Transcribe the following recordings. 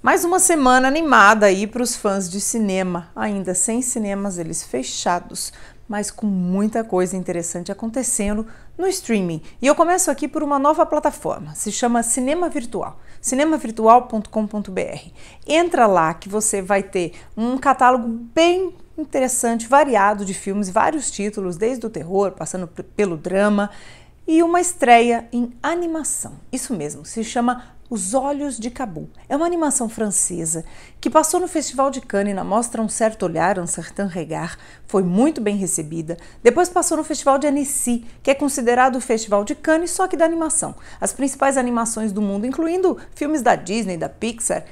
Mais uma semana animada aí para os fãs de cinema, ainda sem cinemas eles fechados, mas com muita coisa interessante acontecendo no streaming. E eu começo aqui por uma nova plataforma, se chama Cinema Virtual, cinemavirtual.com.br. Entra lá que você vai ter um catálogo bem interessante, variado de filmes, vários títulos, desde o terror, passando pelo drama, e uma estreia em animação. Isso mesmo, se chama os Olhos de Cabu. É uma animação francesa que passou no Festival de Cannes na mostra Um Certo Olhar, Un Certain Regard, foi muito bem recebida. Depois passou no Festival de Annecy, que é considerado o Festival de Cannes só que da animação. As principais animações do mundo, incluindo filmes da Disney, da Pixar,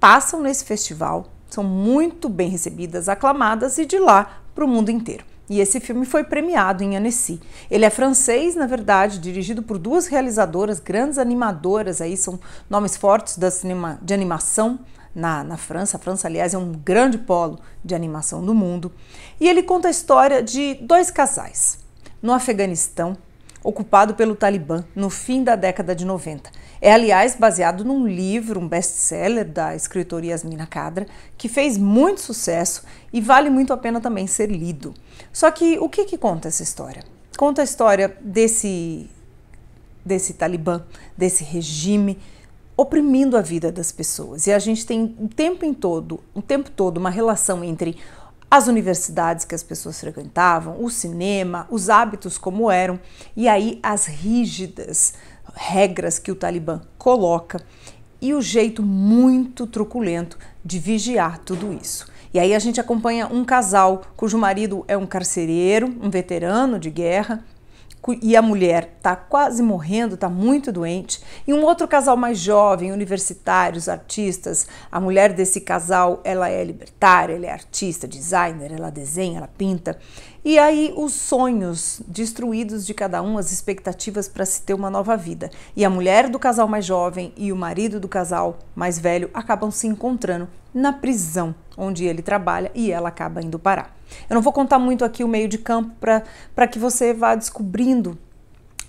passam nesse festival, são muito bem recebidas, aclamadas e de lá para o mundo inteiro. E esse filme foi premiado em Annecy. Ele é francês, na verdade, dirigido por duas realizadoras, grandes animadoras, aí são nomes fortes da cinema, de animação na, na França. A França, aliás, é um grande polo de animação do mundo. E ele conta a história de dois casais no Afeganistão, ocupado pelo Talibã no fim da década de 90. É, aliás, baseado num livro, um best-seller da escritora Yasmina Kadra, que fez muito sucesso e vale muito a pena também ser lido. Só que o que, que conta essa história? Conta a história desse, desse talibã, desse regime oprimindo a vida das pessoas. E a gente tem o tempo em todo, o tempo todo uma relação entre as universidades que as pessoas frequentavam, o cinema, os hábitos como eram, e aí as rígidas regras que o Talibã coloca e o jeito muito truculento de vigiar tudo isso. E aí a gente acompanha um casal cujo marido é um carcereiro, um veterano de guerra, e a mulher está quase morrendo, está muito doente, e um outro casal mais jovem, universitários, artistas. A mulher desse casal, ela é libertária, ela é artista, designer, ela desenha, ela pinta. E aí os sonhos destruídos de cada um, as expectativas para se ter uma nova vida. E a mulher do casal mais jovem e o marido do casal mais velho acabam se encontrando na prisão onde ele trabalha e ela acaba indo parar. Eu não vou contar muito aqui o meio de campo para que você vá descobrindo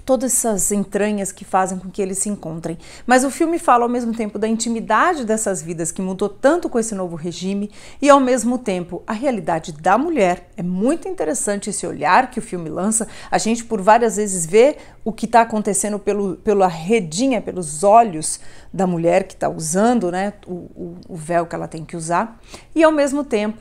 todas essas entranhas que fazem com que eles se encontrem. Mas o filme fala ao mesmo tempo da intimidade dessas vidas que mudou tanto com esse novo regime e ao mesmo tempo a realidade da mulher. É muito interessante esse olhar que o filme lança. A gente por várias vezes vê o que está acontecendo pelo, pela redinha, pelos olhos da mulher que está usando né, o, o, o véu que ela tem que usar. E ao mesmo tempo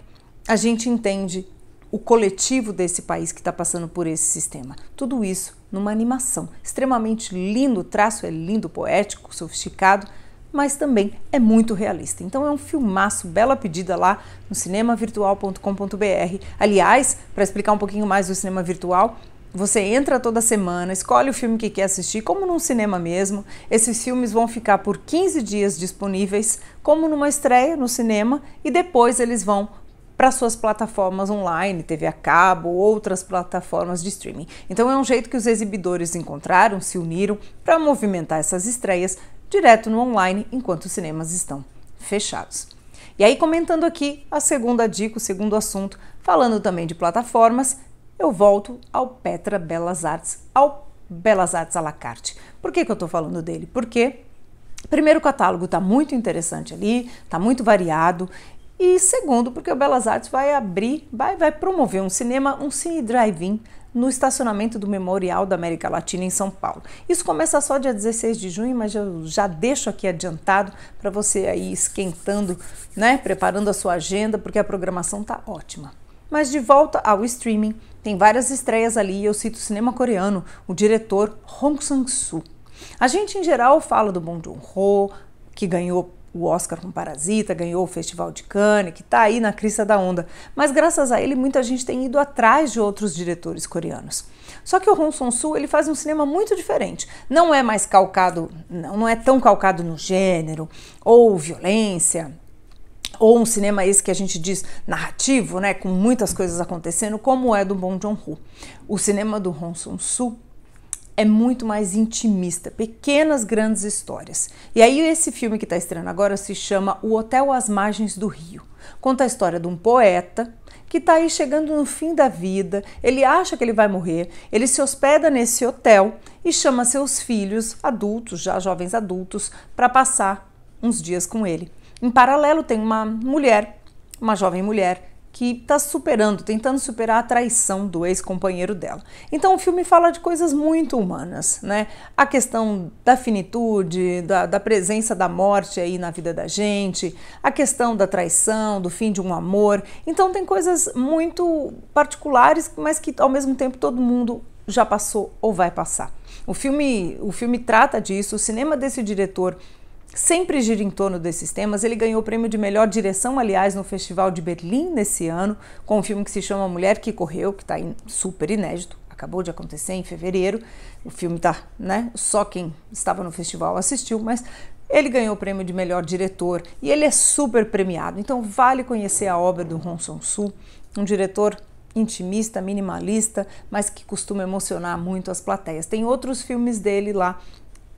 a gente entende o coletivo desse país que está passando por esse sistema. Tudo isso numa animação. Extremamente lindo, o traço é lindo, poético, sofisticado, mas também é muito realista. Então é um filmaço, bela pedida lá no cinemavirtual.com.br. Aliás, para explicar um pouquinho mais do cinema virtual, você entra toda semana, escolhe o filme que quer assistir, como num cinema mesmo. Esses filmes vão ficar por 15 dias disponíveis, como numa estreia no cinema, e depois eles vão para suas plataformas online, TV a cabo, outras plataformas de streaming. Então é um jeito que os exibidores encontraram, se uniram para movimentar essas estreias direto no online enquanto os cinemas estão fechados. E aí comentando aqui a segunda dica, o segundo assunto, falando também de plataformas, eu volto ao Petra Belas Artes, ao Belas Artes à la carte. Por que, que eu estou falando dele? Porque Primeiro, o catálogo está muito interessante ali, está muito variado e segundo, porque o Belas Artes vai abrir, vai, vai promover um cinema, um cine drive-in no estacionamento do Memorial da América Latina em São Paulo. Isso começa só dia 16 de junho, mas eu já deixo aqui adiantado para você aí esquentando, né, preparando a sua agenda, porque a programação tá ótima. Mas de volta ao streaming, tem várias estreias ali e eu cito o cinema coreano, o diretor Hong Sang-soo. A gente em geral fala do Bong Joon-ho, que ganhou o Oscar com Parasita, ganhou o Festival de Cannes, que está aí na crista da onda. Mas graças a ele, muita gente tem ido atrás de outros diretores coreanos. Só que o Hong Song-soo ele faz um cinema muito diferente. Não é mais calcado, não, não é tão calcado no gênero ou violência ou um cinema esse que a gente diz narrativo, né, com muitas coisas acontecendo, como é do Bong Joon-ho. O cinema do Hong Sung-soo é muito mais intimista, pequenas grandes histórias. E aí esse filme que está estreando agora se chama O Hotel às Margens do Rio. Conta a história de um poeta que está aí chegando no fim da vida, ele acha que ele vai morrer, ele se hospeda nesse hotel e chama seus filhos, adultos, já jovens adultos, para passar uns dias com ele. Em paralelo tem uma mulher, uma jovem mulher que está superando, tentando superar a traição do ex-companheiro dela. Então o filme fala de coisas muito humanas, né? A questão da finitude, da, da, presença da morte aí na vida da gente, a questão da traição, do fim de um amor. Então tem coisas muito particulares, mas que ao mesmo tempo todo mundo já passou ou vai passar. O filme, o filme trata disso, o cinema desse diretor sempre gira em torno desses temas. Ele ganhou o prêmio de melhor direção, aliás, no Festival de Berlim nesse ano, com um filme que se chama Mulher que Correu, que está super inédito, acabou de acontecer em fevereiro. O filme está, né? Só quem estava no festival assistiu, mas ele ganhou o prêmio de melhor diretor e ele é super premiado. Então vale conhecer a obra do Hong Song-soo, um diretor intimista, minimalista, mas que costuma emocionar muito as plateias. Tem outros filmes dele lá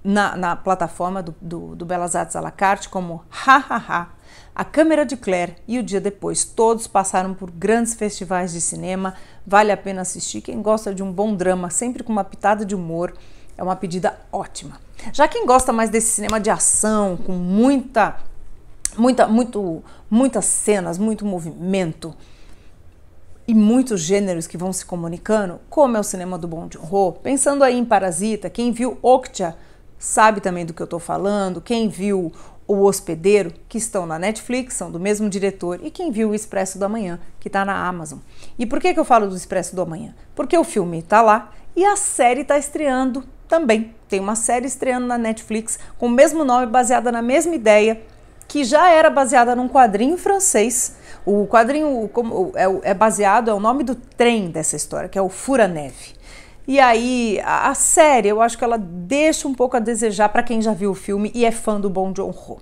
na, na plataforma do, do, do Belas Artes à la carte como Ha Ha Ha, A Câmera de Claire e O Dia Depois. Todos passaram por grandes festivais de cinema, vale a pena assistir. Quem gosta de um bom drama, sempre com uma pitada de humor, é uma pedida ótima. Já quem gosta mais desse cinema de ação, com muita, muita, muito, muitas cenas, muito movimento, e muitos gêneros que vão se comunicando, como é o cinema do Bong Joon-ho, pensando aí em Parasita, quem viu Okja sabe também do que eu estou falando. Quem viu O Hospedeiro, que estão na Netflix, são do mesmo diretor, e quem viu O Expresso da Manhã, que está na Amazon. E por que, que eu falo do Expresso da Manhã? Porque o filme está lá e a série está estreando também. Tem uma série estreando na Netflix com o mesmo nome, baseada na mesma ideia, que já era baseada num quadrinho francês. O quadrinho é, é baseado, é o nome do trem dessa história, que é o Fura Neve. E aí, a, a série, eu acho que ela deixa um pouco a desejar para quem já viu o filme e é fã do Bom John Ho.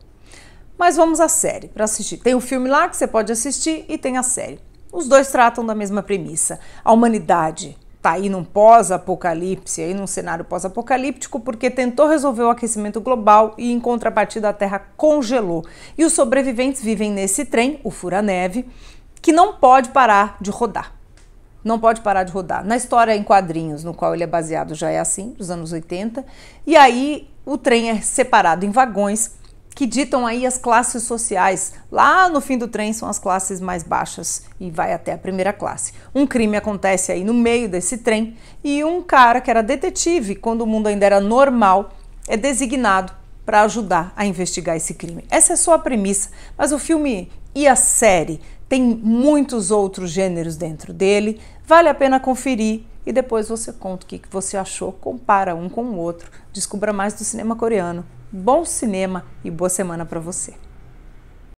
Mas vamos à série para assistir. Tem o filme lá que você pode assistir e tem a série. Os dois tratam da mesma premissa. A humanidade está aí num pós-apocalipse, aí num cenário pós-apocalíptico, porque tentou resolver o aquecimento global e, em contrapartida, a Terra congelou. E os sobreviventes vivem nesse trem, o Fura-Neve, que não pode parar de rodar não pode parar de rodar. Na história em quadrinhos, no qual ele é baseado, já é assim, dos anos 80. E aí o trem é separado em vagões que ditam aí as classes sociais. Lá no fim do trem são as classes mais baixas e vai até a primeira classe. Um crime acontece aí no meio desse trem e um cara que era detetive quando o mundo ainda era normal é designado para ajudar a investigar esse crime. Essa é só a premissa, mas o filme e a série tem muitos outros gêneros dentro dele Vale a pena conferir e depois você conta o que você achou, compara um com o outro, descubra mais do cinema coreano. Bom cinema e boa semana para você!